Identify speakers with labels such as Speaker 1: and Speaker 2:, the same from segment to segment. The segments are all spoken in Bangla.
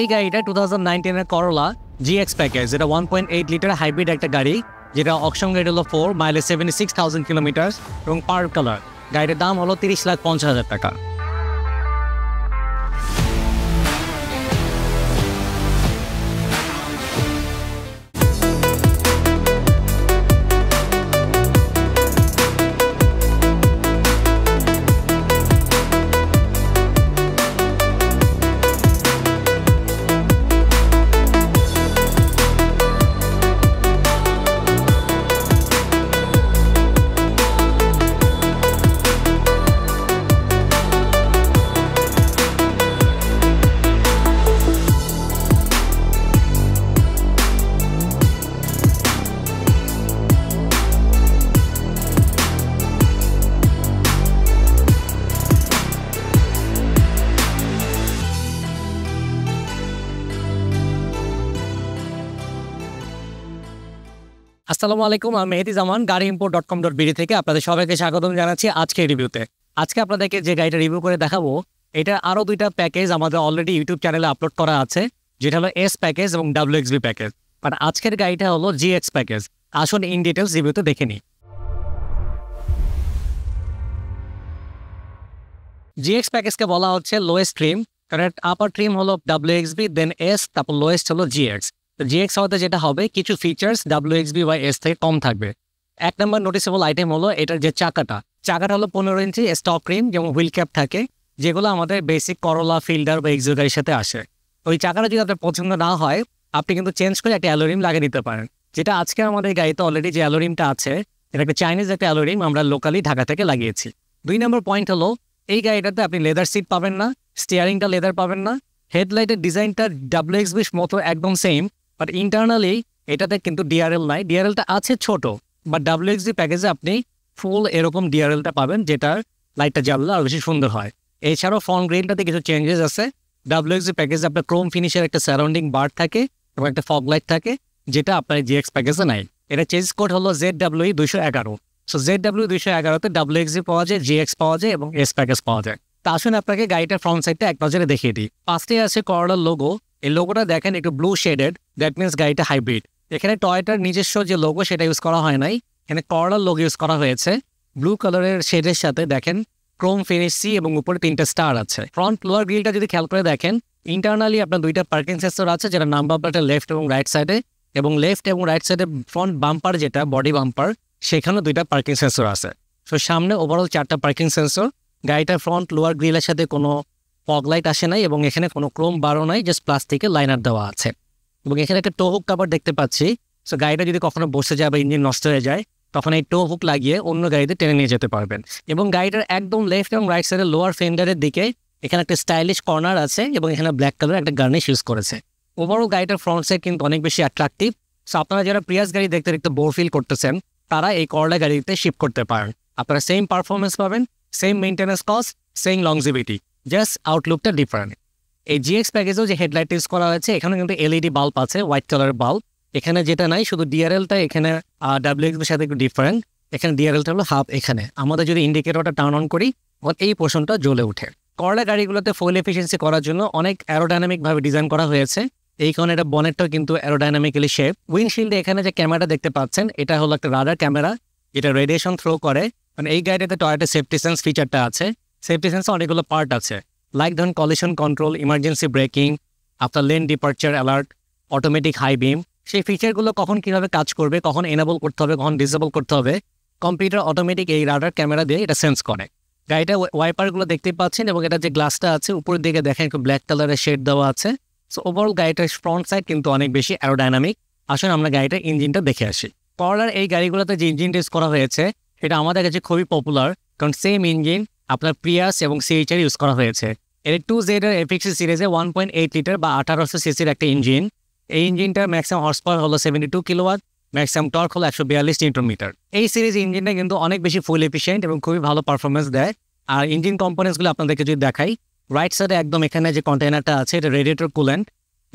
Speaker 1: এই গাড়িটা টু থাউজেন্ড নাইনটিনের করলা জিএক্স প্যাকেজ যেটা one point eight litre hybrid একটা গাড়ি যেটা অকশন গাড়ি হলো ফোর মাইলে সেভেন্টি সিক্স থাউজেন্ড কিলোমিটার এবং পার্ক কালার গাড়িটার দাম হলো তিরিশ লাখ পঞ্চাশ হাজার টাকা আসসালামু আলাইকুম আমি মেহেদি জামান গাড়ি import dot com dot BD থেকে আপনাদের সবাইকে স্বাগতম জানাচ্ছি আজকে রিভিউতে আজকে আপনাদেরকে যে গাড়িটা রিভিউ করে দেখাবো এটা আরও দুইটা প্যাকেজ আমাদের অলরেডি ইউটিউব চ্যানেলে আপলোড করা আছে যেটা হলো এস প্যাকেজ এবং ডাব্লিউ এক্সবি প্যাকেজ বাট আজকের গাড়িটা হলো জি এক্স প্যাকেজ আসুন ইন ডিটেলস রিভিউতে দেখে নিই এক্স প্যাকেজকে বলা হচ্ছে লোয়েস্ট ট্রিম কারণ আপার ট্রিম হলো ডাব্লিউ এক্সবি দেন এস তারপর লোয়েস্ট হলো এক্স জিএক্স হওয়াতে যেটা হবে কিছু ফিচার্স ডাব্লিউএক্সবি বা এস থেকে কম থাকবে এক নম্বর নোটিসেবল আইটেম হলো এটার যে চাকাটা চাকাটা হলো পনেরো ইঞ্চি স্টক রিম যেমন হুইল ক্যাপ থাকে যেগুলো আমাদের বেসিক করলা ফিল্ডার বা এক্সোগারির সাথে আসে ওই চাকাটা যদি আপনার পছন্দ না হয় আপনি কিন্তু চেঞ্জ করে একটা অ্যালোরিম লাগিয়ে দিতে পারেন যেটা আজকে আমাদের গাড়িতে অলরেডি যে অ্যালোরিমটা আছে এটা একটা চাইনিজ একটা অ্যালোরিম আমরা লোকালি ঢাকা থেকে লাগিয়েছি দুই নম্বর পয়েন্ট হলো এই গাড়িটাতে আপনি লেদার সিট পাবেন না স্টিয়ারিংটা লেদার পাবেন না হেডলাইটের ডিজাইনটা ডাব্লিউএক্স বিশ মতো একদম সেম বাট ইন্টারনালি এটাতে কিন্তু ডিআরএল নাই ডিআরএলটা আছে ছোট বাট ডাব্লিউএক্সডি প্যাকেজে আপনি ফুল এরকম ডিআরএলটা পাবেন যেটার লাইটটা জ্বাললে আরও বেশি সুন্দর হয় এছাড়াও ফ্রন্ট গ্রিলটাতে কিছু চেঞ্জেস আছে ডাব্লিউএক্সডি প্যাকেজে আপনার ক্রোম ফিনিশের একটা সারাউন্ডিং বার থাকে এবং একটা ফগ লাইট থাকে যেটা আপনার জিএক্স প্যাকেজে নাই এটা চেঞ্জ কোড হলো জেড ডাব্লিউ e দুশো এগারো সো জেড ডাব্লিউ e দুশো এগারোতে ডাব্লিউএক্সি পাওয়া যায় জিএক্স পাওয়া যায় এবং এস প্যাকেজ পাওয়া যায় তা আসুন আপনাকে গাড়িটার ফ্রন্ট সাইডটা এক নজরে দেখিয়ে দিই পাঁচটি আছে করলার লোগো এই লোগোটা দেখেন একটু ব্লু শেডেড দ্যাট মিনস গাড়িটা হাইব্রিড এখানে টয়টার নিজস্ব যে লোগো সেটা ইউজ করা হয় নাই এখানে করলার লোগো ইউজ করা হয়েছে ব্লু কালারের শেডের সাথে দেখেন ক্রোম ফিনিশি এবং উপরে তিনটা স্টার আছে ফ্রন্ট লোয়ার গ্রিলটা যদি খেয়াল করে দেখেন ইন্টারনালি আপনার দুইটা পার্কিং সেন্সর আছে যেটা নাম্বার প্লেটের লেফট এবং রাইট সাইডে এবং লেফট এবং রাইট সাইডে ফ্রন্ট বাম্পার যেটা বডি বাম্পার সেখানেও দুইটা পার্কিং সেন্সর আছে সো সামনে ওভারঅল চারটা পার্কিং সেন্সর গাড়িটা ফ্রন্ট লোয়ার গ্রিলের সাথে কোনো ফগ লাইট আসে নাই এবং এখানে কোনো ক্রোম বারো নাই জাস্ট প্লাস্টিকের লাইনার দেওয়া আছে এবং এখানে একটা টো হুক কাভার দেখতে পাচ্ছি সো গাড়িটা যদি কখনো বসে যায় বা ইঞ্জিন নষ্ট হয়ে যায় তখন এই টো হুক লাগিয়ে অন্য গাড়িতে টেনে নিয়ে যেতে পারবেন এবং গাড়িটার একদম লেফট এবং রাইট সাইডের লোয়ার ফেন্ডারের দিকে এখানে একটা স্টাইলিশ কর্নার আছে এবং এখানে ব্ল্যাক কালার একটা গার্নিশ ইউজ করেছে ওভারঅল গাড়িটার ফ্রন্ট সাইড কিন্তু অনেক বেশি অ্যাট্রাকটিভ সো আপনারা যারা প্রিয়াস গাড়ি দেখতে দেখতে বোর ফিল করতেছেন তারা এই করলা গাড়িতে শিফট করতে পারেন আপনারা সেম পারফরমেন্স পাবেন same maintenance cost same longevity just আউটলুকটা ডিফারেন্ট এই জিএক্স প্যাকেজেও যে হেডলাইট ইউজ করা হয়েছে এখানে কিন্তু এলইডি e বাল্ব আছে হোয়াইট কালার বাল্ব এখানে যেটা নাই শুধু ডিআরএলটা এখানে ডাব্লিউএক্সের সাথে একটু ডিফারেন্ট এখানে ডিআরএলটা হলো হাফ এখানে আমাদের যদি ইন্ডিকেটরটা টার্ন অন করি এই পোর্শনটা জ্বলে ওঠে করলা গাড়িগুলোতে ফুল এফিসিয়েন্সি করার জন্য অনেক অ্যারোডাইনামিকভাবে ডিজাইন করা হয়েছে এই কারণে এটা বনেটটাও কিন্তু অ্যারোডাইনামিক্যালি শেপ উইন্ডশিল্ডে এখানে যে ক্যামেরাটা দেখতে পাচ্ছেন এটা হলো একটা রাডার ক্যামেরা এটা রেডিয়েশন থ্রো করে মানে এই গাড়িটাতে টয়েটা সেফটি সেন্স ফিচারটা আছে সেফটি সেন্সে অনেকগুলো পার্ট আছে লাইক ধরুন কলিশন কন্ট্রোল ইমার্জেন্সি ব্রেকিং আপনার lane departure alert automatic high beam সেই ফিচারগুলো কখন কীভাবে কাজ করবে কখন এনেবল করতে হবে কখন ডিসেবল করতে হবে কম্পিউটার অটোমেটিক এই রাডার ক্যামেরা দিয়ে এটা সেন্স করে গাড়িটা ওয়াইপারগুলো দেখতে পাচ্ছেন এবং এটা যে গ্লাসটা আছে উপরের দিকে দেখেন একটু ব্ল্যাক কালারের শেড দেওয়া আছে সো ওভারঅল গাড়িটার ফ্রন্ট সাইড কিন্তু অনেক বেশি অ্যারোডাইনামিক আসলে আমরা গাড়িটার ইঞ্জিনটা দেখে আসি করলার এই গাড়িগুলোতে যে ইঞ্জিন টেস্ট করা হয়েছে এটা আমাদের কাছে খুবই পপুলার কারণ সেম ইঞ্জিন আপনার প্রিয়াস এবং সিএইচআর ইউজ করা হয়েছে এর টু জেডের এফিক্সি সিরিজে ওয়ান পয়েন্ট এইট লিটার বা আঠারোশো সিসির একটা ইঞ্জিন এই ইঞ্জিনটার ম্যাক্সিমাম হর্স পাওয়ার হলো seventy two kilowatt maximum torque হলো একশো বিয়াল্লিশ নিউটন মিটার এই সিরিজ ইঞ্জিনটা কিন্তু অনেক বেশি ফুল এফিসিয়েন্ট এবং খুবই ভালো পারফরমেন্স দেয় আর ইঞ্জিন কম্পোনেন্টসগুলো আপনাদেরকে যদি দেখাই রাইট সাইডে একদম এখানে যে কন্টেনারটা আছে এটা রেডিয়েটর কুলেন্ট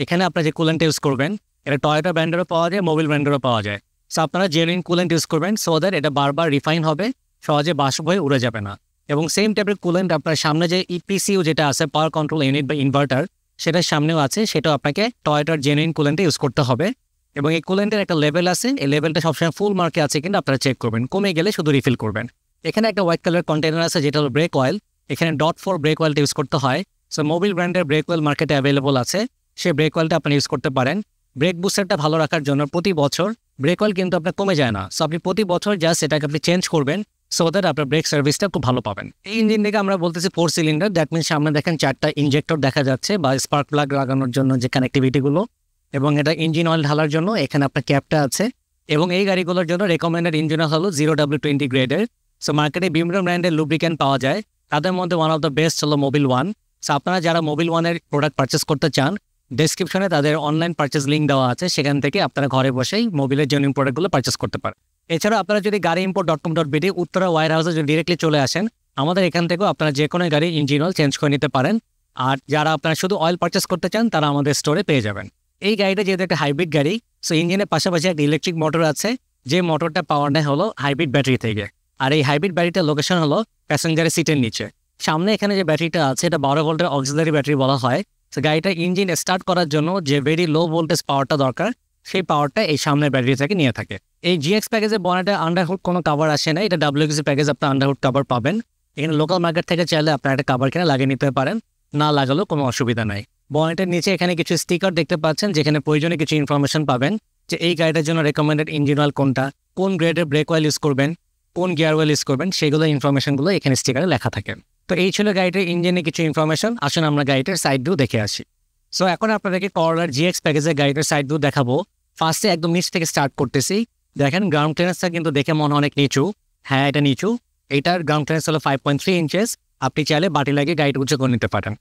Speaker 1: এখানে আপনারা যে কুলেন্ট ইউজ করবেন এটা টয়োটা ব্র্যান্ডেরও পাওয়া যায় মোবিল ব্র্যান্ডেরও পাওয়া যায় সো আপনারা জেনুইন কুলেন্ট ইউজ করবেন সো দ্যাট এটা বারবার রিফাইন হবে সহজে বাষ্প হয়ে উড়ে যাবে না এবং সেম টাইপের কুলেন্ট আপনার সামনে যে ইপিসিও e যেটা আছে পাওয়ার কন্ট্রোল ইউনিট বা ইনভার্টার সেটার সামনেও আছে সেটাও আপনাকে টয়টার জেনুইন কুলেন্টে ইউজ করতে হবে এবং এই কুলেন্টের একটা লেভেল আছে এই লেভেলটা সবসময় ফুল মার্কে আছে কিনা আপনারা চেক করবেন কমে গেলে শুধু রিফিল করবেন এখানে একটা হোয়াইট কালার কন্টেনার আছে যেটা হলো ব্রেক অয়েল এখানে ডট ফোর ব্রেক অয়েলটা ইউজ করতে হয় সো মোবিল ব্র্যান্ডের ব্রেক অয়েল মার্কেটে অ্যাভেলেবল আছে সেই ব্রেক অয়েলটা আপনি ইউজ করতে পারেন ব্রেক বুস্টারটা ভালো রাখার জন্য প্রতি বছর ব্রেক অয়েল কিন্তু আপনার কমে যায় না সো আপনি প্রতি বছর জাস্ট সেটাকে আপনি চেঞ্জ করবেন সো দ্যাট আপনার ব্রেক সার্ভিসটা খুব ভালো পাবেন এই ইঞ্জিন থেকে আমরা বলতেছি ফোর সিলিন্ডার দ্যাট মিনস সামনে দেখেন চারটা ইঞ্জেক্টর দেখা যাচ্ছে বা স্পার্ক প্লাগ লাগানোর জন্য যে কানেক্টিভিটিগুলো এবং এটা ইঞ্জিন অয়েল ঢালার জন্য এখানে আপনার ক্যাপটা আছে এবং এই গাড়িগুলোর জন্য রেকমেন্ডেড ইঞ্জিন হলো জিরো ডাব্লিউ টোয়েন্টি গ্রেডের সো মার্কেটে বিভিন্ন ব্র্যান্ডের লুব্রিক্যান্ট পাওয়া যায় তাদের মধ্যে ওয়ান অফ দ্য বেস্ট হলো মোবিল ওয়ান সো আপনারা যারা মোবিল ওয়ানের প্রোডাক্ট পারচেস করতে চান ডিসক্রিপশনে তাদের অনলাইন পারচেস লিঙ্ক দেওয়া আছে সেখান থেকে আপনারা ঘরে বসেই মোবিলের জন্য প্রোডাক্টগুলো পারচেস করতে পারেন এছাড়া আপনারা যদি গাড়ি import dot com dot BD Uttara ওয়ার হাউসে যদি ডিরেক্টলি চলে আসেন আমাদের এখান থেকেও আপনারা যে কোনো গাড়ি ইঞ্জিন অয়েল চেঞ্জ করে নিতে পারেন আর যারা আপনারা শুধু অয়েল পারচেস করতে চান তারা আমাদের স্টোরে পেয়ে যাবেন এই গাড়িটা যেহেতু একটা হাইব্রিড গাড়ি সো ইঞ্জিনের পাশাপাশি একটা ইলেকট্রিক মোটর আছে যে মোটরটা পাওয়ার নেয় হলো হাইব্রিড ব্যাটারি থেকে আর এই হাইব্রিড ব্যাটারিটার লোকেশন হলো প্যাসেঞ্জারের সিটের নিচে সামনে এখানে যে ব্যাটারিটা আছে এটা বারো ভোল্টের অক্সিলারি ব্যাটারি বলা হয় সো গাড়িটা ইঞ্জিন স্টার্ট করার জন্য যে ভেরি লো ভোল্টেজ পাওয়ারটা দরকার সেই পাওয়ারটা এই সামনের ব্যাটারি থেকে নিয়ে থাকে এই জিএক্স প্যাকেজের বনাটা আন্ডারহুড কোনো কাভার আসে না এটা ডাব্লিউএক্সি প্যাকেজ আপনার আন্ডারহুড কাভার পাবেন এখানে লোকাল মার্কেট থেকে চাইলে আপনার একটা কাভার কিনে লাগিয়ে নিতে পারেন না লাগালেও কোনো অসুবিধা নাই বনেটের নিচে এখানে কিছু স্টিকার দেখতে পাচ্ছেন যেখানে প্রয়োজনে কিছু ইনফরমেশন পাবেন যে এই গাড়িটার জন্য রেকমেন্ডেড ইঞ্জিন অয়েল কোনটা কোন গ্রেডের ব্রেক অয়েল ইউজ করবেন কোন গিয়ার অয়েল ইউজ করবেন সেগুলো ইনফরমেশনগুলো এখানে স্টিকারে লেখা থাকে তো এই ছিল গাড়িটার ইঞ্জিনে কিছু ইনফরমেশন আসুন আমরা গাড়িটার সাইড ভিউ দেখে আসি সো এখন আপনাদেরকে করলার জিএক্স প্যাকেজের গাড়িটার সাইড ভিউ দেখাবো ফার্স্টে একদম নিচ থেকে স্টার্ট করতেছি দেখেন গ্রাউন্ড ক্লিয়ারেন্সটা কিন্তু দেখে মনে অনেক নিচু হ্যাঁ এটা নিচু এটার গ্রাউন্ড ক্লিয়ারেন্স হলো ফাইভ পয়েন্ট থ্রি ইঞ্চেস আপনি চাইলে বাটি লাগিয়ে গাড়িটা উঁচু করে নিতে পারেন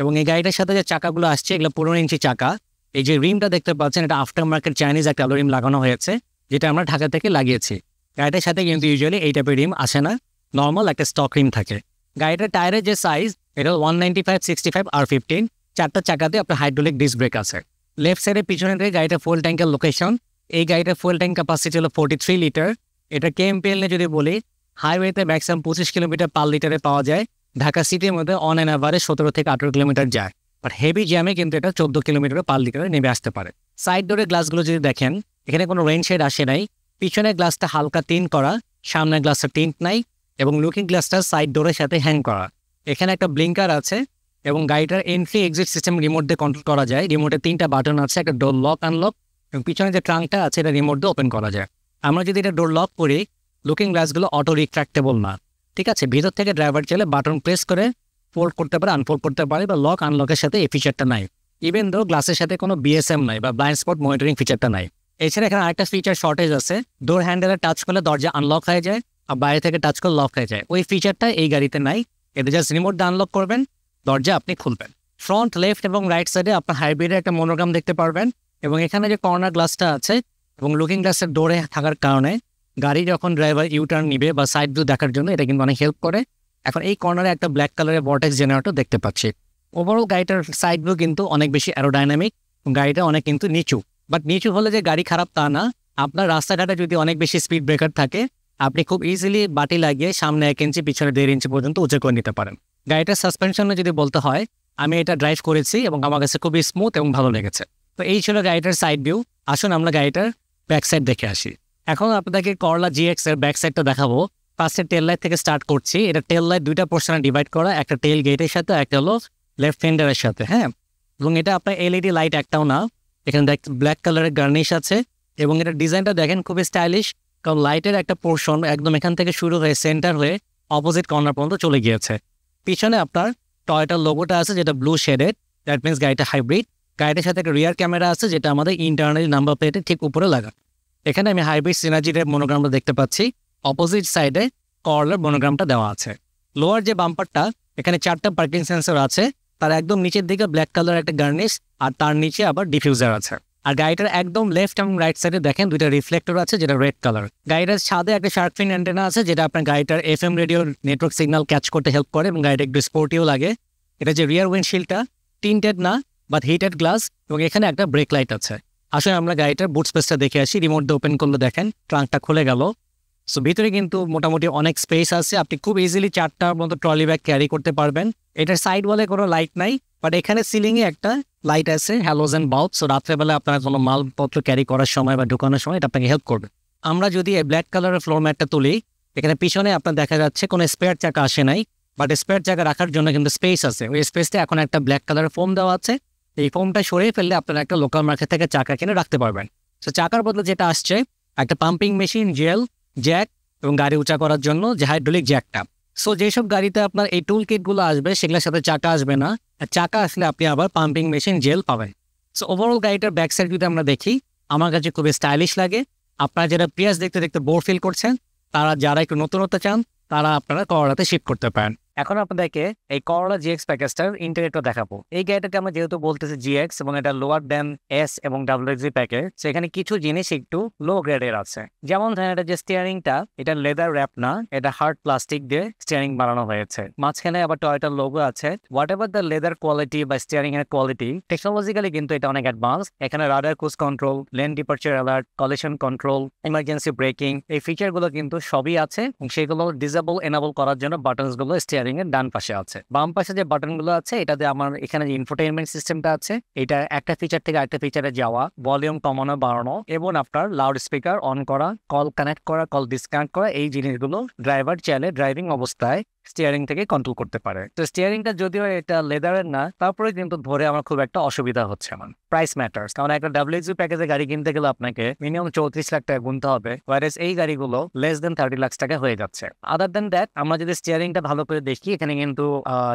Speaker 1: এবং এই গাড়িটার সাথে যে চাকাগুলো আসছে এগুলো পনেরো ইঞ্চি চাকা এই যে রিমটা দেখতে পাচ্ছেন এটা আফটার মার্কেট চাইনিজ একটা আলো রিম লাগানো হয়েছে যেটা আমরা ঢাকা থেকে লাগিয়েছি গাড়িটার সাথে কিন্তু ইউজুয়ালি এই টাইপের রিম আসে না নর্মাল একটা স্টক রিম থাকে গাড়িটার টায়ারের যে সাইজ এটা one ninety five sixty five আর ফিফটিন চারটা চাকাতে আপনার হাইড্রোলিক ডিস্ক ব্রেক আছে লেফট সাইডে পিছনে গাড়িটা ফুল ট্যাঙ্কের লোকেশন এই গাড়িটার ফুয়েল ট্যাঙ্ক ক্যাপাসিটি হলো ফোর্টি থ্রি লিটার এটা কেএমপিএল যদি বলি হাইওয়েতে ম্যাক্সিমাম পঁচিশ কিলোমিটার পার লিটারে পাওয়া যায় ঢাকা সিটির মধ্যে অন অ্যান আভারে সতেরো থেকে আঠেরো কিলোমিটার যায় বাট হেভি জ্যামে কিন্তু এটা চোদ্দ কিলোমিটার পার লিটারে নেমে আসতে পারে সাইড ডোরের গ্লাসগুলো যদি দেখেন এখানে কোনো রেন শেড আসে নাই পিছনের গ্লাসটা হালকা টিন করা সামনের গ্লাসটা টিন্ট নাই এবং লুকিং গ্লাসটা সাইড ডোরের সাথে হ্যাং করা এখানে একটা ব্লিঙ্কার আছে এবং গাড়িটার এন্ট্রি এক্সিট সিস্টেম রিমোট দিয়ে কন্ট্রোল করা যায় রিমোটে তিনটা বাটন আছে একটা ডোর লক আনলক এবং পিছনে যে ট্রাঙ্কটা আছে এটা রিমোট দিয়ে ওপেন করা যায় আমরা যদি এটা ডোর লক করি লুকিং গ্লাসগুলো অটো রিট্রাক্টেবল না ঠিক আছে ভিতর থেকে ড্রাইভার চাইলে বাটন প্রেস করে ফোল্ড করতে পারে আনফোল্ড করতে পারে বা লক আনলকের সাথে এই ফিচারটা নাই ইভেন ধরো গ্লাসের সাথে কোনো বিএসএম নাই বা ব্লাইন্ড স্পট মনিটরিং ফিচারটা নাই এছাড়া এখানে আরেকটা ফিচার শর্টেজ আছে ডোর হ্যান্ডেলে টাচ করলে দরজা আনলক হয়ে যায় আর বাইরে থেকে টাচ করলে লক হয়ে যায় ওই ফিচারটা এই গাড়িতে নাই এটা জাস্ট রিমোট দিয়ে আনলক করবেন দরজা আপনি খুলবেন ফ্রন্ট লেফট এবং রাইট সাইডে আপনার হাইব্রিডের একটা মনোগ্রাম দেখতে পারবেন এবং এখানে যে কর্নার গ্লাসটা আছে এবং লুকিং গ্লাসের ডোরে থাকার কারণে গাড়ি যখন ড্রাইভার ইউটার্ন নিবে বা সাইড ভিউ দেখার জন্য এটা কিন্তু অনেক হেল্প করে এখন এই কর্নারে একটা ব্ল্যাক কালারের বটেক্স জেনারেটর দেখতে পাচ্ছি ওভারঅল গাড়িটার সাইড ভিউ কিন্তু অনেক বেশি অ্যারোডাইনামিক গাড়িটা অনেক কিন্তু নিচু বাট নিচু হলে যে গাড়ি খারাপ তা না আপনার রাস্তাঘাটে যদি অনেক বেশি স্পিড ব্রেকার থাকে আপনি খুব ইজিলি বাটি লাগিয়ে সামনে এক ইঞ্চি পিছনে দেড় ইঞ্চি পর্যন্ত উঁচু করে নিতে পারেন গাড়িটার সাসপেনশনে যদি বলতে হয় আমি এটা ড্রাইভ করেছি এবং আমার কাছে খুবই স্মুথ এবং ভালো লেগেছে তো এই ছিল গাড়িটার সাইড ভিউ আসুন আমরা গাড়িটার ব্যাক সাইড দেখে আসি এখন আপনাদেরকে করলা জিএক্স এর ব্যাক সাইডটা দেখাবো ফার্স্টে টেল লাইট থেকে স্টার্ট করছি এটা টেল লাইট দুইটা পোর্শনে ডিভাইড করা একটা টেল গেটের সাথে একটা হলো লেফট ফেন্ডারের সাথে হ্যাঁ এবং এটা আপনার এলইডি লাইট একটাও না এখানে দেখ ব্ল্যাক কালারের গার্নিশ আছে এবং এটা ডিজাইনটা দেখেন খুবই স্টাইলিশ কারণ লাইটের একটা পোর্শন একদম এখান থেকে শুরু হয়ে সেন্টার হয়ে অপোজিট কর্নার পর্যন্ত চলে গিয়েছে পিছনে আপনার টয়টার লোগোটা আছে যেটা ব্লু শেডেড দ্যাট মিনস গাড়িটা হাইব্রিড গাড়িটার সাথে একটা রিয়ার ক্যামেরা আছে যেটা আমাদের ইন্টারনাল নাম্বার প্লেটের ঠিক উপরে লাগা এখানে আমি হাইব্রিড সিনাজিটের মনোগ্রামটা দেখতে পাচ্ছি অপোজিট সাইডে করলার মনোগ্রামটা দেওয়া আছে লোয়ার যে বাম্পারটা এখানে চারটা পার্কিং সেন্সর আছে তার একদম নিচের দিকে ব্ল্যাক কালার একটা গার্নিশ আর তার নিচে আবার ডিফিউজার আছে আর গাড়িটার একদম লেফট এবং রাইট সাইডে দেখেন দুইটা রিফ্লেক্টর আছে যেটা রেড কালার গাড়িটার সাদে একটা শার্ক ফিন অ্যান্টেনা আছে যেটা আপনার গাড়িটার F M radio network signal catch করতে হেল্প করে এবং গাড়িটা একটু স্পোর্টিও লাগে এটা যে রিয়ার উইন্ডশিল্ডটা টিনটেড না বাট হিটেড গ্লাস এবং এখানে একটা ব্রেক লাইট আছে আসলে আমরা গাড়িটার বুট স্পেসটা দেখে আসি রিমোট দিয়ে ওপেন করলে দেখেন ট্রাঙ্কটা খুলে গেল সো ভিতরে কিন্তু মোটামুটি অনেক স্পেস আছে আপনি খুব ইজিলি চারটার মতো ট্রলি ব্যাগ ক্যারি করতে পারবেন এটার সাইড বলে কোনো লাইট নাই বাট এখানে সিলিংয়ে একটা লাইট আছে হ্যালোজেন বাল্ব সো রাত্রেবেলা আপনার কোনো মালপত্র ক্যারি করার সময় বা ঢুকানোর সময় এটা আপনাকে হেল্প করবে আমরা যদি এই ব্ল্যাক কালারের ফ্লোর ম্যাটটা তুলি এখানে পিছনে আপনার দেখা যাচ্ছে কোনো স্পেয়ার চাকা আসে নাই বাট স্পেয়ার চাকা রাখার জন্য কিন্তু স্পেস আছে ওই স্পেসটা এখন একটা ব্ল্যাক কালারের ফোম দেওয়া আছে এই ফর্মটা সরিয়ে ফেললে আপনারা একটা লোকাল মার্কেট থেকে চাকা কিনে রাখতে পারবেন সো চাকার বদলে যেটা আসছে একটা পাম্পিং মেশিন জেল জ্যাক এবং গাড়ি উঁচা করার জন্য যে হাইড্রোলিক জ্যাকটা সো যেসব গাড়িতে আপনার এই টুল কিটগুলো আসবে সেগুলোর সাথে চাকা আসবে না আর চাকা আসলে আপনি আবার পাম্পিং মেশিন জেল পাবেন সো ওভারঅল গাড়িটার ব্যাক সাইড যদি আমরা দেখি আমার কাছে খুবই স্টাইলিশ লাগে আপনারা যারা পিয়াজ দেখতে দেখতে বোর ফিল করছেন তারা যারা একটু নতুনত্ব চান তারা আপনারা করাতে শিফট করতে পারেন এখন আপনাদেরকে এই করোলা জিএক্স প্যাকেজটার ইন্টারনেটটা দেখাবো এই গাড়িটাতে আমরা যেহেতু বলতেছি জিএক্স এবং এটা লোয়ার দেন এস এবং জি প্যাকেজ সেখানে কিছু জিনিস একটু লো গ্রেডের আছে যেমন ধরেন এটা যে স্টিয়ারিংটা এটা লেদার র্যাপ না এটা হার্ড প্লাস্টিক দিয়ে স্টিয়ারিং বানানো হয়েছে মাঝখানে আবার টয়টার লোগো আছে whatever the leather quality বা স্টিয়ারিং এর কোয়ালিটি টেকনোলজিক্যালি কিন্তু এটা অনেক অ্যাডভান্স এখানে radar cruise control lane departure alert collision control emergency braking এই ফিচারগুলো কিন্তু সবই আছে সেগুলো ডিজেবল এনাবল করার জন্য বাটনসগুলো স্টিয়ারিং স্টিয়ারিং এর ডান পাশে আছে বাম পাশে যে বাটনগুলো আছে এটাতে আমার এখানে যে ইনফোটেনমেন্ট সিস্টেমটা আছে এটা একটা ফিচার থেকে আরেকটা ফিচারে যাওয়া ভলিউম কমানো বাড়ানো এবং আপনার লাউড স্পিকার অন করা কল কানেক্ট করা কল ডিসকানেক্ট করা এই জিনিসগুলো ড্রাইভার চাইলে ড্রাইভিং অবস্থায় স্টিয়ারিং থেকে কন্ট্রোল করতে পারে তো স্টিয়ারিংটা যদিও এটা লেদারের না তারপরে কিন্তু ধরে আমার খুব একটা অসুবিধা হচ্ছে আমার প্রাইস ম্যাটার্স কারণ একটা ডাব্লিউ প্যাকেজে গাড়ি কিনতে গেলে আপনাকে মিনিমাম চৌত্রিশ লাখ টাকা গুনতে হবে ওয়ারেস এই গাড়িগুলো লেস দেন থার্টি লাখ টাকা হয়ে যাচ্ছে আদার দেন দ্যাট আমরা যদি স্টিয়ারিংটা ভালো করে দেখি এখানে কিন্তু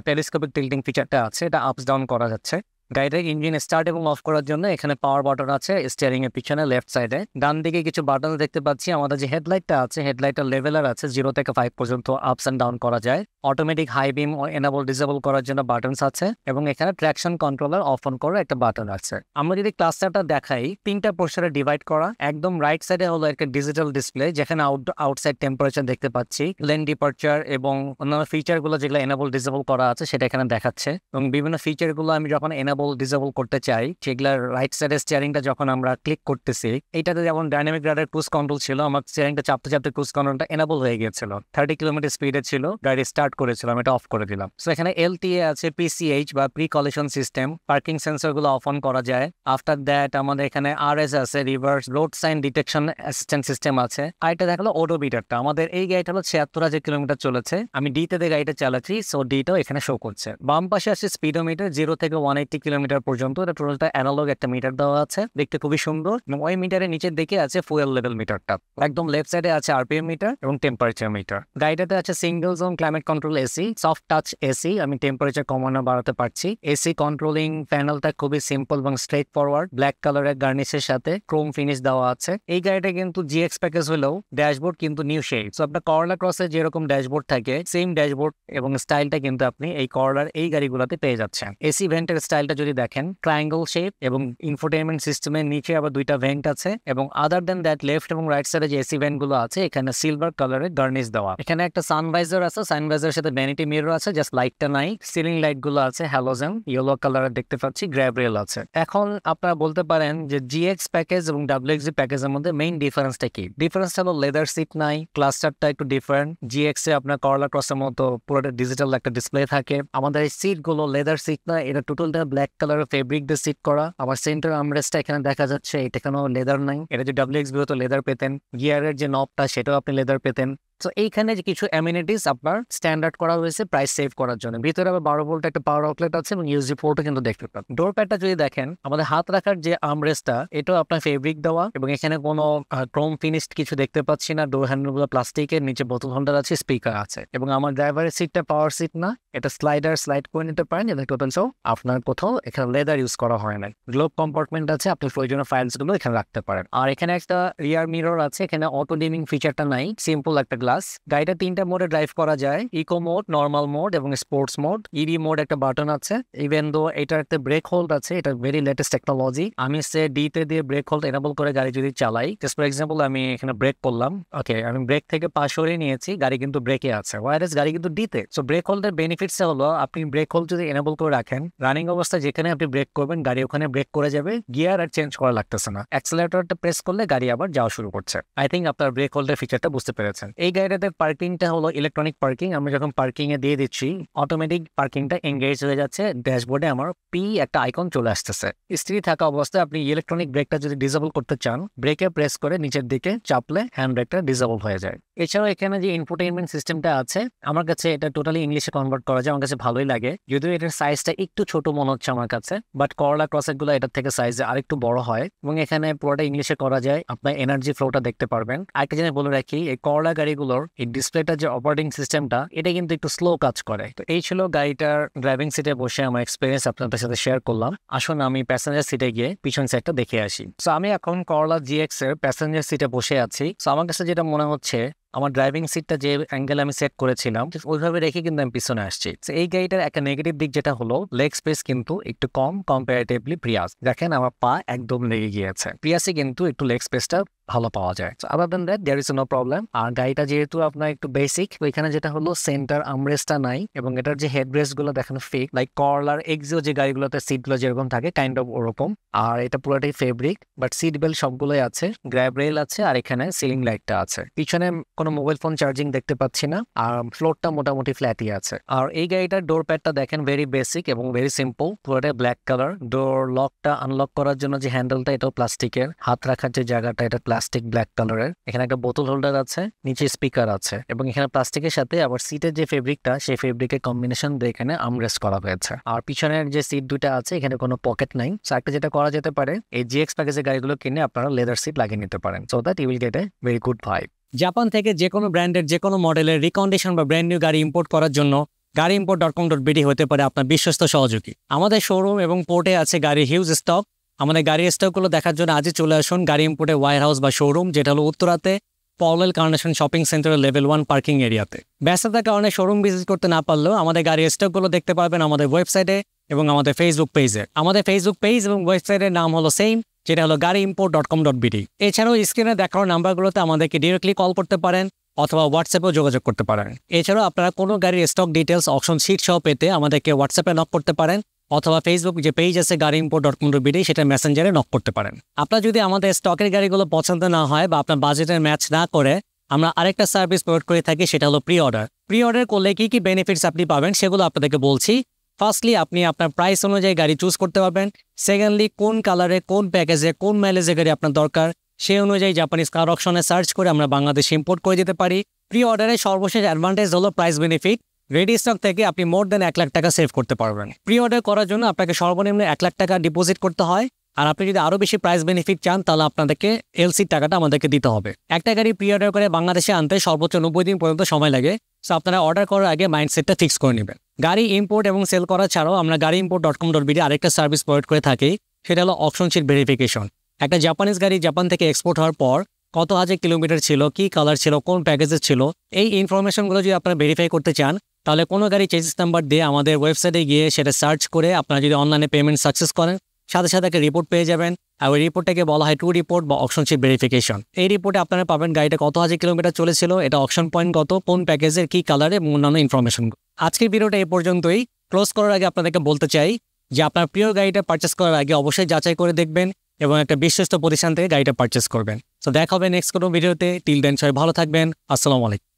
Speaker 1: টেলিস্কোপিক টিল্টিং ফিচারটা আছে এটা আপস ডাউন করা যাচ্ছে গাড়িটা ইঞ্জিন স্টার্ট এবং অফ করার জন্য এখানে পাওয়ার বাটন আছে স্টিয়ারিং এর পিছনে লেফট সাইডে ডান দিকে কিছু বাটন দেখতে পাচ্ছি আমাদের যে হেডলাইটটা আছে হেডলাইটটা লেভেলার আছে জিরো থেকে ফাইভ পর্যন্ত আপস অ্যান্ড ডাউন করা যায় automatic high beam enable disable করার জন্য বাটনস আছে এবং এখানে ট্র্যাকশন কন্ট্রোলার অফ অন করার একটা বাটন আছে আমরা যদি ক্লাস্টারটা দেখাই তিনটা পোর্শনে ডিভাইড করা একদম রাইট সাইডে হলো একটা ডিজিটাল ডিসপ্লে যেখানে আউট আউটসাইড টেম্পারেচার দেখতে পাচ্ছি লেন ডিপার্চার এবং অন্যান্য ফিচারগুলো যেগুলো এনাবল ডিসেবল করা আছে সেটা এখানে দেখাচ্ছে এবং বিভিন্ন ফিচারগুলো আমি যখন এনাবল এনাবল ডিসেবল করতে চাই সেগুলার রাইট সাইডের স্টিয়ারিংটা যখন আমরা ক্লিক করতেছি এইটাতে যেমন ডাইনামিক রাডার ক্রুজ কন্ট্রোল ছিল আমার স্টিয়ারিংটা চাপতে চাপতে ক্রুজ কন্ট্রোলটা এনাবল হয়ে গিয়েছিল থার্টি কিলোমিটার স্পিডে ছিল গাড়ি স্টার্ট আমি এটা অফ করে দিলাম সো এখানে এলটিএ আছে পিসিএইচ বা প্রি কলেশন সিস্টেম পার্কিং সেন্সরগুলো অফ অন করা যায় আফটার দ্যাট আমাদের এখানে আর এস আছে reverse road sign detection assistant system আছে আর এটা দেখালো ওডো বিটারটা আমাদের এই গাড়িটা হলো ছিয়াত্তর হাজার কিলোমিটার চলেছে আমি ডিতে গাড়িটা চালাচ্ছি সো ডিটাও এখানে শো করছে বাম পাশে আছে স্পিডোমিটার জিরো থেকে ওয়ান এইটি কিলোমিটার পর্যন্ত টোটালটা অ্যানালগ একটা মিটার দেওয়া আছে দেখতে খুবই সুন্দর এবং ওই মিটারের নিচের দিকে আছে ফুয়েল লেভেল মিটারটা একদম লেফট সাইডে আছে আরপিএম মিটার এবং টেম্পারেচার মিটার গাড়িটাতে আছে single zone climate control AC soft touch AC আমি টেম্পারেচার কমানো বাড়াতে পারছি এসি কন্ট্রোলিং প্যানেলটা খুবই সিম্পল এবং স্ট্রেট ফরওয়ার্ড ব্ল্যাক কালারের গার্নিশের সাথে ক্রোম ফিনিশ দেওয়া আছে এই গাড়িটা কিন্তু জিএক্স প্যাকেজ হলেও ড্যাশবোর্ড কিন্তু নিউ শেড সো আপনার করলা ক্রসে যেরকম ড্যাশবোর্ড থাকে সেম ড্যাশবোর্ড এবং স্টাইলটা কিন্তু আপনি এই করলার এই গাড়িগুলোতে পেয়ে যাচ্ছেন এসি ভেন্টের স্টাইলটা যদি দেখেন ট্রায়াঙ্গল শেপ এবং ইনফোটেনমেন্ট সিস্টেমের নিচে আবার দুইটা ভেন্ট আছে এবং আদার দেন দ্যাট লেফট এবং রাইট সাইডে যে এসি ভেন্ট গুলো আছে এখানে সিলভার কালারের গার্নিশ দেওয়া এখানে একটা সানভাইজার আছে সানভাইজার সাথে ভ্যানিটি মিরর আছে জাস্ট লাইটটা নাই সিলিং লাইট গুলো আছে হ্যালোজেন ইয়েলো কালারের দেখতে পাচ্ছি গ্র্যাব্রিয়েল আছে এখন আপনারা বলতে পারেন যে জিএক্স প্যাকেজ এবং ডাব্লিউএক্সি প্যাকেজের মধ্যে মেইন ডিফারেন্সটা কি ডিফারেন্স হলো লেদার সিট নাই ক্লাস্টারটা একটু ডিফারেন্ট জিএক্স এ আপনার করলা ক্রসের মতো পুরোটা ডিজিটাল একটা ডিসপ্লে থাকে আমাদের এই সিট গুলো লেদার সিট না এটা টোটালটা ব্ল্যাক ব্ল্যাক কালার ফেব্রিক দিয়ে সিট করা আবার সেন্টার আমরেস্টা এখানে দেখা যাচ্ছে এটা কেন লেদার নাই এটা যে ডাব্লিউ এক্স তো লেদার পেতেন গিয়ারের যে নবটা সেটাও আপনি লেদার পেতেন তো এইখানে কিছু অ্যামিউনিটিস আপনার স্ট্যান্ডার্ড করা হয়েছে প্রাইস সেভ করার জন্য ভিতরে আবার বারো ভোল্ট একটা পাওয়ার আউটলেট আছে এবং ইউজি পোর্টও কিন্তু দেখতে পাবেন ডোর প্যাডটা যদি দেখেন আমাদের হাত রাখার যে আমরেসটা এটাও আপনার ফেব্রিক দেওয়া এবং এখানে কোনো ক্রোম ফিনিশড কিছু দেখতে পাচ্ছি না ডোর হ্যান্ডেলগুলো প্লাস্টিকের নিচে বোতল হোল্ডার আছে স্পিকার আছে এবং আমার ড্রাইভারের সিটটা পাওয়ার সিট না এটা স্লাইডার স্লাইড করে নিতে পারেন টোটাল টোটালসও আপনার কোথাও এখানে লেদার ইউজ করা হয় না গ্লোব কম্পার্টমেন্ট আছে আপনি প্রয়োজনীয় ফাইলসগুলো এখানে রাখতে পারেন আর এখানে একটা রিয়ার মিরর আছে এখানে অটো ডিমিং ফিচারটা নাই সিম্পল একটা গ্লাস গাড়িটা তিনটা মোডে ড্রাইভ করা যায় ইকো মোড নর্মাল মোড এবং স্পোর্টস মোড ইভি মোড একটা বাটন আছে ইভেন দো এটার একটা ব্রেক হোল্ড আছে এটা ভেরি লেটেস্ট টেকনোলজি আমি সে ডিতে দিয়ে ব্রেক হোল্ড এনাবল করে গাড়ি যদি চালাই জাস্ট ফর এক্সাম্পল আমি এখানে ব্রেক করলাম ওকে আমি ব্রেক থেকে পাশ সরিয়ে নিয়েছি গাড়ি কিন্তু ব্রেকে আছে ওয়ারেস গাড়ি কিন্তু ডিতে সো ব্রেক হোল্ডের বেনিফিটস হলো আপনি ব্রেক হোল্ড যদি এনাবল করে রাখেন রানিং অবস্থা যেখানে আপনি ব্রেক করবেন গাড়ি ওখানে ব্রেক করে যাবে গিয়ার আর চেঞ্জ করা লাগতেছে না অ্যাক্সেলারেটরটা প্রেস করলে গাড়ি আবার যাওয়া শুরু করছে আই থিঙ্ক আপনার ব্রেক হোল্ডের ফিচারটা বুঝতে পেরেছেন এই গাড়িটাতে পার্কিংটা হলো ইলেকট্রনিক পার্কিং আমরা যখন পার্কিংয়ে দিয়ে দিচ্ছি অটোমেটিক পার্কিংটা এঙ্গেজ হয়ে যাচ্ছে ড্যাশবোর্ডে আমার পি একটা আইকন চলে আসতেছে স্ত্রী থাকা অবস্থায় আপনি ইলেকট্রনিক ব্রেকটা যদি ডিসেবল করতে চান ব্রেকে প্রেস করে নিচের দিকে চাপলে হ্যান্ড ব্রেকটা ডিসেবল হয়ে যায় এছাড়াও এখানে যে ইনফোটেনমেন্ট সিস্টেমটা আছে আমার কাছে এটা টোটালি ইংলিশে কনভার্ট করা যায় আমার কাছে ভালোই লাগে যদিও এটার সাইজটা একটু ছোট মনে হচ্ছে আমার কাছে বাট করলা ক্রসেটগুলো এটার থেকে সাইজে আরেকটু বড় হয় এবং এখানে পুরোটা ইংলিশে করা যায় আপনার এনার্জি ফ্লোটা দেখতে পারবেন আরেকটা জিনিস বলে রাখি এই করলা গাড়িগুলো গাড়িগুলোর এই ডিসপ্লেটা যে অপারেটিং সিস্টেমটা এটা কিন্তু একটু স্লো কাজ করে তো এই ছিল গাড়িটার ড্রাইভিং সিটে বসে আমার এক্সপিরিয়েন্স আপনাদের সাথে শেয়ার করলাম আসুন আমি প্যাসেঞ্জার সিটে গিয়ে পিছন সাইডটা দেখে আসি তো আমি এখন করলা জিএক্স এর প্যাসেঞ্জার সিটে বসে আছি তো আমার কাছে যেটা মনে হচ্ছে আমার ড্রাইভিং সিটটা যে অ্যাঙ্গেল আমি সেট করেছিলাম ওইভাবে রেখে কিন্তু আমি পিছনে আসছি এই গাড়িটার একটা নেগেটিভ দিক যেটা হলো লেগ স্পেস কিন্তু একটু কম কম্পারেটিভলি প্রিয়াস দেখেন আমার পা একদম লেগে গিয়েছে প্রিয়াসে কিন্তু একটু লেগ স্পেসটা ভালো পাওয়া যায় other than that there is no problem আর গাড়িটা যেহেতু আপনার একটু বেসিক ওইখানে যেটা হলো সেন্টার আমরেসটা নাই এবং এটার যে হেড গুলো দেখানো ফেক লাইক করলার এক্সিও যে গাড়িগুলোতে গুলো যেরকম থাকে কাইন্ড অফ ওরকম আর এটা পুরোটাই ফেব্রিক বাট সিট বেল্ট সবগুলোই আছে গ্র্যাব রেল আছে আর এখানে সিলিং লাইটটা আছে পিছনে কোনো মোবাইল ফোন চার্জিং দেখতে পাচ্ছি না আর ফ্লোরটা মোটামুটি ফ্ল্যাটই আছে আর এই গাড়িটার ডোর প্যাডটা দেখেন ভেরি বেসিক এবং ভেরি সিম্পল পুরোটাই ব্ল্যাক কালার ডোর লকটা আনলক করার জন্য যে হ্যান্ডেলটা এটাও প্লাস্টিকের হাত রাখার যে জায়গাটা এটা প্লাস্টিক ব্ল্যাক কালারের এখানে একটা বোতল হোল্ডার আছে নিচে স্পিকার আছে এবং এখানে প্লাস্টিকের সাথে আবার সিটের যে ফেব্রিকটা সেই ফেব্রিকের কম্বিনেশন দিয়ে এখানে আমরেস্ট করা হয়েছে আর পিছনের যে সিট দুটা আছে এখানে কোনো পকেট নাই একটা যেটা করা যেতে পারে এই জিএক্স প্যাকেজের গাড়িগুলো কিনে আপনারা লেদার সিট লাগিয়ে নিতে পারেন so that you will get a very good vibe Japan থেকে যে কোনো ব্র্যান্ডের যে কোনো মডেলের রিকন্ডিশন বা ব্র্যান্ড নিউ গাড়ি ইম্পোর্ট করার জন্য Gari import dot com dot BD হতে পারে আপনার বিশ্বস্ত সহযোগী আমাদের শোরুম এবং পোর্টে আছে গাড়ির হিউজ স্টক আমাদের গাড়ির স্টকগুলো দেখার জন্য আজই চলে আসুন গাড়ি ইম্পোর্টে ওয়ার হাউস বা শোরুম যেটা হলো উত্তরাতে পওয়েল কার্নেশন শপিং সেন্টারের লেভেল ওয়ান পার্কিং এরিয়াতে ব্যস্ততার কারণে শোরুম ভিজিট করতে না পারলেও আমাদের গাড়ির স্টকগুলো দেখতে পারবেন আমাদের ওয়েবসাইটে এবং আমাদের ফেসবুক পেজে আমাদের ফেসবুক পেজ এবং ওয়েবসাইটের নাম হলো সেম যেটা হলো Gari import dot com dot BD এছাড়াও স্ক্রিনে দেখানো নাম্বারগুলোতে আমাদেরকে ডিরেক্টলি কল করতে পারেন অথবা হোয়াটসঅ্যাপেও যোগাযোগ করতে পারেন এছাড়াও আপনারা কোনো গাড়ির স্টক ডিটেলস অপশন শিট সহ পেতে আমাদেরকে হোয়াটসঅ্যাপে নক করতে পারেন অথবা ফেসবুক যে পেজ আছে Gari import dot com dot BD সেটা মেসেঞ্জারে নক করতে পারেন আপনার যদি আমাদের স্টকের গাড়িগুলো পছন্দ না হয় বা আপনার বাজেটের ম্যাচ না করে আমরা আরেকটা সার্ভিস প্রোভাইড করে থাকি সেটা হলো প্রি অর্ডার প্রি অর্ডার করলে কী কী বেনিফিটস আপনি পাবেন সেগুলো আপনাদেরকে বলছি ফার্স্টলি আপনি আপনার প্রাইস অনুযায়ী গাড়ি চুজ করতে পারবেন সেকেন্ডলি কোন কালারে কোন প্যাকেজে কোন মাইলেজে গাড়ি আপনার দরকার সেই অনুযায়ী জাপানিজ কার অপশনে সার্চ করে আমরা বাংলাদেশে ইম্পোর্ট করে দিতে পারি প্রি অর্ডারের সর্বশেষ অ্যাডভান্টেজ হলো প্রাইস বেনিফিট রেডি স্টক থেকে আপনি মোর দেন এক লাখ টাকা সেভ করতে পারবেন প্রি অর্ডার করার জন্য আপনাকে সর্বনিম্ন এক লাখ টাকা ডিপোজিট করতে হয় আর আপনি যদি আরও বেশি প্রাইস বেনিফিট চান তাহলে আপনাদেরকে এলসির টাকাটা আমাদেরকে দিতে হবে একটা গাড়ি প্রি অর্ডার করে বাংলাদেশে আনতে সর্বোচ্চ নব্বই দিন পর্যন্ত সময় লাগে সো আপনারা অর্ডার করার আগে মাইন্ডসেটটা ফিক্স করে নেবেন গাড়ি ইম্পোর্ট এবং সেল করা ছাড়াও আমরা Gari import dot com dot BD আরেকটা সার্ভিস প্রোভাইড করে থাকি সেটা হলো অপশনশিট ভেরিফিকেশন একটা জাপানিজ গাড়ি জাপান থেকে এক্সপোর্ট হওয়ার পর কত হাজার কিলোমিটার ছিল কি কালার ছিল কোন প্যাকেজের ছিল এই ইনফরমেশনগুলো যদি আপনারা ভেরিফাই করতে চান তাহলে কোনো গাড়ি চেসিস নাম্বার দিয়ে আমাদের ওয়েবসাইটে গিয়ে সেটা সার্চ করে আপনারা যদি অনলাইনে পেমেন্ট সাকসেস করেন সাথে সাথে একটা রিপোর্ট পেয়ে যাবেন আর ওই রিপোর্টটাকে বলা হয় টু রিপোর্ট বা অপশনশিপ ভেরিফিকেশন এই রিপোর্টে আপনারা পাবেন গাড়িটা কত হাজার কিলোমিটার চলেছিল এটা অপশন পয়েন্ট কত কোন প্যাকেজের কী কালার এবং অন্যান্য ইনফরমেশন আজকের ভিডিওটা এই পর্যন্তই ক্লোজ করার আগে আপনাদেরকে বলতে চাই যে আপনার প্রিয় গাড়িটা পারচেস করার আগে অবশ্যই যাচাই করে দেখবেন এবং একটা বিশ্বস্ত প্রতিষ্ঠান থেকে গাড়িটা পারচেস করবেন তো দেখা হবে নেক্সট কোনো ভিডিওতে টিল দেন সবাই ভালো থাকবেন আসসালামু আলাইকুম